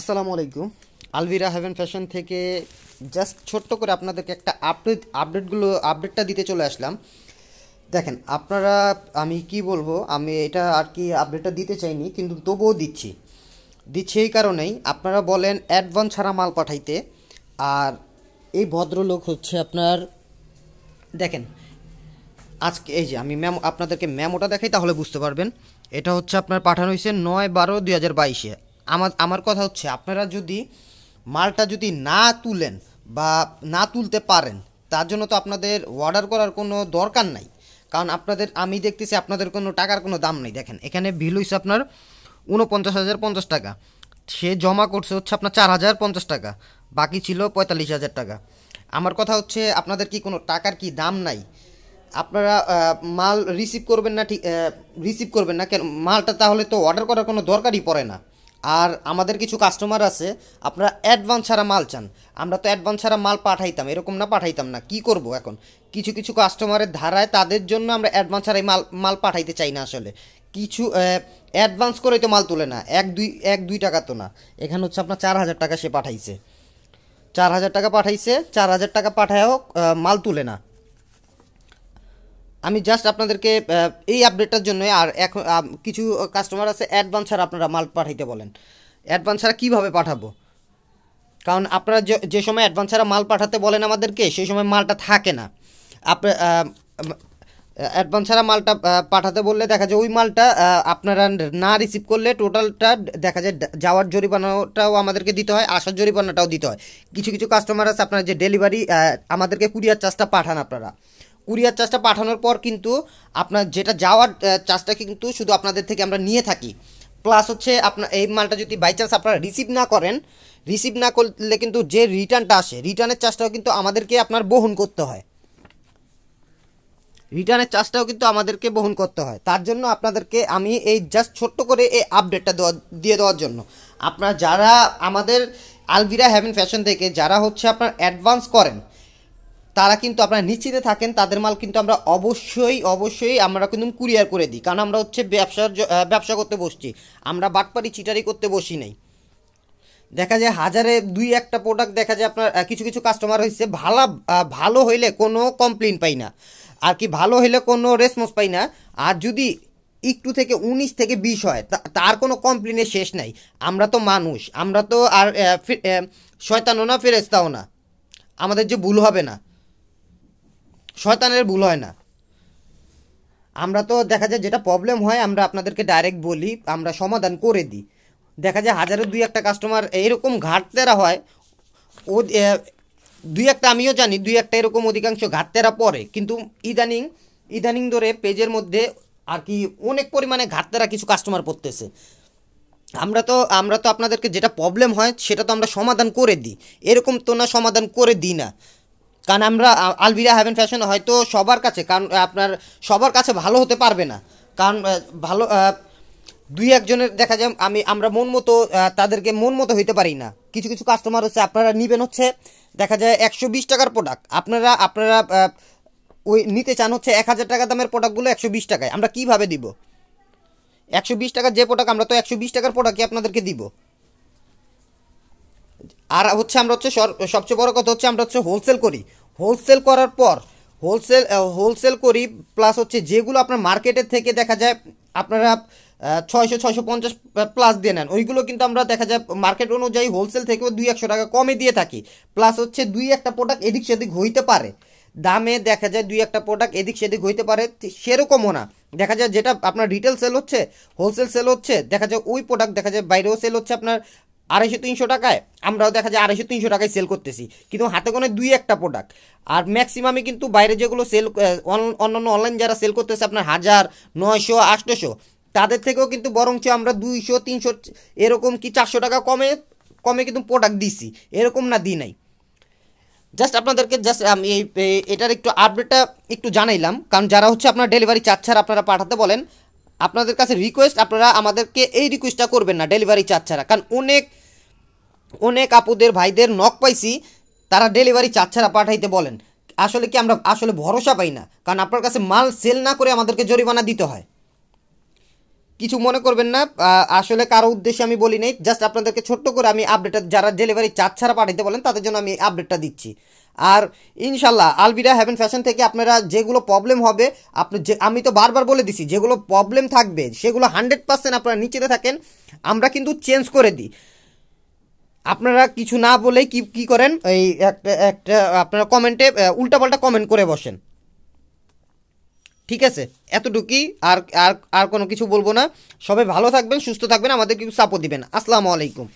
আসসালামু আলাইকুম Alvira heaven fashion থেকে জাস্ট ছোট্ট করে আপনাদেরকে একটা আপডেট আপডেটগুলো আপডেটটা দিতে চলে আসলাম দেখেন আপনারা আমি কি বলবো আমি এটা আর কি আপডেটটা দিতে চাইনি কিন্তু তবুও দিচ্ছি দিচ্ছি এই কারণেই আপনারা বলেন অ্যাডভান্স ছাড়া মাল পাঠাইতে আর এই ভদ্রলোক হচ্ছে আপনার দেখেন আজকে এই যে আমি ম্যাম আপনাদেরকে ম্যামোটা দেখাই তাহলে বুঝতে পারবেন এটা হচ্ছে আপনার পাঠানো হয়েছে নয় বারো দুই হাজার বাইশে আমার আমার কথা হচ্ছে আপনারা যদি মালটা যদি না তুলেন বা না তুলতে পারেন তার জন্য তো আপনাদের অর্ডার করার কোনো দরকার নাই কারণ আপনাদের আমি দেখতেছি আপনাদের কোনো টাকার কোনো দাম নেই দেখেন এখানে ভিল হয়েছে আপনার উনপঞ্চাশ হাজার পঞ্চাশ টাকা সে জমা করছে হচ্ছে আপনার চার হাজার পঞ্চাশ টাকা বাকি ছিল পঁয়তাল্লিশ হাজার টাকা আমার কথা হচ্ছে আপনাদের কি কোনো টাকার কি দাম নাই আপনারা মাল রিসিভ করবেন না ঠিক রিসিভ করবেন না কেন মালটা তাহলে তো অর্ডার করার কোনো দরকারই পড়ে না আর আমাদের কিছু কাস্টমার আছে আপনারা অ্যাডভান্স ছাড়া মাল চান আমরা তো অ্যাডভান্স ছাড়া মাল পাঠাইতাম এরকম না পাঠাইতাম না কি করব এখন কিছু কিছু কাস্টমারের ধারায় তাদের জন্য আমরা অ্যাডভান্স ছাড়াই মাল মাল পাঠাইতে চাই না আসলে কিছু অ্যাডভান্স করেই তো মাল তোলে না এক দুই এক দুই টাকা তো না এখানে হচ্ছে আপনার চার হাজার টাকা সে পাঠাইছে চার হাজার টাকা পাঠাইছে চার হাজার টাকা হোক মাল তুলে না আমি জাস্ট আপনাদেরকে এই আপডেটটার জন্য আর এখন কিছু কাস্টমার আছে অ্যাডভান্স ছাড়া আপনারা মাল পাঠাইতে বলেন অ্যাডভান্স ছাড়া কীভাবে পাঠাবো কারণ আপনারা যে সময় অ্যাডভান্স ছাড়া মাল পাঠাতে বলেন আমাদেরকে সেই সময় মালটা থাকে না অ্যাডভান্স ছাড়া মালটা পাঠাতে বললে দেখা যায় ওই মালটা আপনারা না রিসিভ করলে টোটালটা দেখা যায় যাওয়ার জরিমানাটাও আমাদেরকে দিতে হয় আসার জরিমানাটাও দিতে হয় কিছু কিছু কাস্টমার আছে আপনারা যে ডেলিভারি আমাদেরকে কুরিয়ার চার্জটা পাঠান আপনারা কুরিয়ার চার্জটা পাঠানোর পর কিন্তু আপনার যেটা যাওয়ার চার্জটা কিন্তু শুধু আপনাদের থেকে আমরা নিয়ে থাকি প্লাস হচ্ছে আপনার এই মালটা যদি বাই চান্স আপনারা রিসিভ না করেন রিসিভ না করলে কিন্তু যে রিটার্নটা আসে রিটার্নের চার্জটাও কিন্তু আমাদেরকে আপনার বহন করতে হয় রিটার্নের চার্জটাও কিন্তু আমাদেরকে বহন করতে হয় তার জন্য আপনাদেরকে আমি এই জাস্ট ছোট্ট করে এই আপডেটটা দেওয়া দিয়ে দেওয়ার জন্য আপনারা যারা আমাদের আলভিরা হ্যাভেন ফ্যাশন থেকে যারা হচ্ছে আপনার অ্যাডভান্স করেন তারা কিন্তু আপনারা নিশ্চিতে থাকেন তাদের মাল কিন্তু আমরা অবশ্যই অবশ্যই আমরা কিন্তু কুরিয়ার করে দিই কারণ আমরা হচ্ছে ব্যবসার ব্যবসা করতে বসছি আমরা বাটপারি চিটারি করতে বসি নাই দেখা যায় হাজারে দুই একটা প্রোডাক্ট দেখা যায় আপনার কিছু কিছু কাস্টমার হয়েছে ভালো ভালো হইলে কোনো কমপ্লেন পাই না আর কি ভালো হইলে কোনো রেসপন্স পাই না আর যদি একটু থেকে উনিশ থেকে বিশ হয় তার কোনো কমপ্লেনের শেষ নাই আমরা তো মানুষ আমরা তো আর শয়তানো না ফেরেস্তাও না আমাদের যে ভুল হবে না শয়তানের ভুল হয় না আমরা তো দেখা যায় যেটা প্রবলেম হয় আমরা আপনাদেরকে ডাইরেক্ট বলি আমরা সমাধান করে দিই দেখা যায় হাজারের দুই একটা কাস্টমার এরকম ঘাটতেরা হয় ও দুই একটা আমিও জানি দুই একটা এরকম অধিকাংশ ঘাটতেরা পড়ে কিন্তু ইদানিং ইদানিং ধরে পেজের মধ্যে আর কি অনেক পরিমাণে ঘাটতেরা কিছু কাস্টমার পড়তেছে আমরা তো আমরা তো আপনাদেরকে যেটা প্রবলেম হয় সেটা তো আমরা সমাধান করে দিই এরকম তো না সমাধান করে দিই না কারণ আমরা আলবিরা হ্যাভেন ফ্যাশন হয়তো সবার কাছে কারণ আপনার সবার কাছে ভালো হতে পারবে না কারণ ভালো দুই একজনের দেখা যায় আমি আমরা মন মতো তাদেরকে মন মতো হইতে পারি না কিছু কিছু কাস্টমার হচ্ছে আপনারা নেবেন হচ্ছে দেখা যায় একশো বিশ টাকার প্রোডাক্ট আপনারা আপনারা ওই নিতে চান হচ্ছে এক হাজার টাকা দামের প্রোডাক্টগুলো একশো বিশ টাকায় আমরা কীভাবে দিব একশো বিশ টাকার যে প্রোডাক্ট আমরা তো একশো বিশ টাকার প্রোডাক্টই আপনাদেরকে দিব আর হচ্ছে আমরা হচ্ছে সবচেয়ে বড় কথা হচ্ছে আমরা হচ্ছে হোলসেল করি হোলসেল করার পর হোলসেল হোলসেল করি প্লাস হচ্ছে যেগুলো আপনার মার্কেটের থেকে দেখা যায় আপনারা ছয়শো ছয়শো পঞ্চাশ প্লাস দিয়ে নেন ওইগুলো কিন্তু আমরা দেখা যায় মার্কেট অনুযায়ী হোলসেল থেকেও দুই একশো টাকা কমে দিয়ে থাকি প্লাস হচ্ছে দুই একটা প্রোডাক্ট এদিক সেদিক হইতে পারে দামে দেখা যায় দুই একটা প্রোডাক্ট এদিক সেদিক হইতে পারে সেরকমও না দেখা যায় যেটা আপনার রিটেল সেল হচ্ছে হোলসেল সেল হচ্ছে দেখা যায় ওই প্রোডাক্ট দেখা যায় বাইরেও সেল হচ্ছে আপনার আড়াইশো তিনশো টাকায় আমরাও দেখা যায় আড়াইশো তিনশো টাকায় সেল করতেছি কিন্তু হাতে গোনে দুই একটা প্রোডাক্ট আর ম্যাক্সিমামে কিন্তু বাইরে যেগুলো সেল অন্যান্য অনলাইন যারা সেল করতেছে আপনার হাজার নয়শো আটশোশো তাদের থেকেও কিন্তু বরঞ্চ আমরা দুইশো তিনশো এরকম কি চারশো টাকা কমে কমে কিন্তু প্রোডাক্ট দিছি এরকম না দিই নাই জাস্ট আপনাদেরকে জাস্ট আমি এই এটার একটু আপডেটটা একটু জানাইলাম কারণ যারা হচ্ছে আপনার ডেলিভারি চার্জ ছাড়া আপনারা পাঠাতে বলেন আপনাদের কাছে রিকোয়েস্ট আপনারা আমাদেরকে এই রিকোয়েস্টটা করবেন না ডেলিভারি চার্জ ছাড়া কারণ অনেক অনেক আপুদের ভাইদের নখ পাইছি তারা ডেলিভারি চার্জ ছাড়া পাঠাইতে বলেন আসলে কি আমরা আসলে ভরসা পাই না কারণ আপনার কাছে মাল সেল না করে আমাদেরকে জরিমানা দিতে হয় কিছু মনে করবেন না আসলে কারো উদ্দেশ্যে আমি বলি নাই জাস্ট আপনাদেরকে ছোট্ট করে আমি আপডেটটা যারা ডেলিভারি চার্জ ছাড়া পাঠাতে বলেন তাদের জন্য আমি আপডেটটা দিচ্ছি আর ইনশাল্লাহ আলবিরা হ্যাভেন ফ্যাশন থেকে আপনারা যেগুলো প্রবলেম হবে আপনি যে আমি তো বারবার বলে দিছি যেগুলো প্রবলেম থাকবে সেগুলো হান্ড্রেড পার্সেন্ট আপনারা নিচেতে থাকেন আমরা কিন্তু চেঞ্জ করে দিই আপনারা কিছু না বলেই কি কী করেন এই একটা একটা আপনারা কমেন্টে উল্টাপাল্টা কমেন্ট করে বসেন ঠিক আছে এতটুকুই আর আর আর কোনো কিছু বলবো না সবাই ভালো থাকবেন সুস্থ থাকবেন আমাদের একটু সাপোর্ট দিবেন আসসালামু আলাইকুম